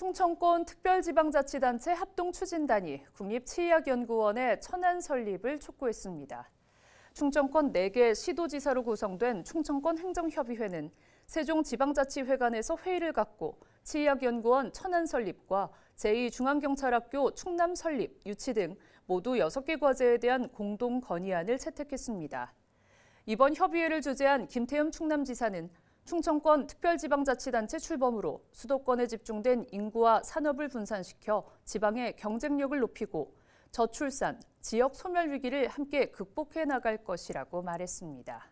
충청권 특별지방자치단체 합동추진단이 국립치의학연구원의 천안 설립을 촉구했습니다. 충청권 4개 시도지사로 구성된 충청권 행정협의회는 세종지방자치회관에서 회의를 갖고 치의학연구원 천안 설립과 제2중앙경찰학교 충남 설립, 유치 등 모두 6개 과제에 대한 공동 건의안을 채택했습니다. 이번 협의회를 주재한 김태흠 충남지사는 충청권 특별지방자치단체 출범으로 수도권에 집중된 인구와 산업을 분산시켜 지방의 경쟁력을 높이고 저출산, 지역 소멸 위기를 함께 극복해 나갈 것이라고 말했습니다.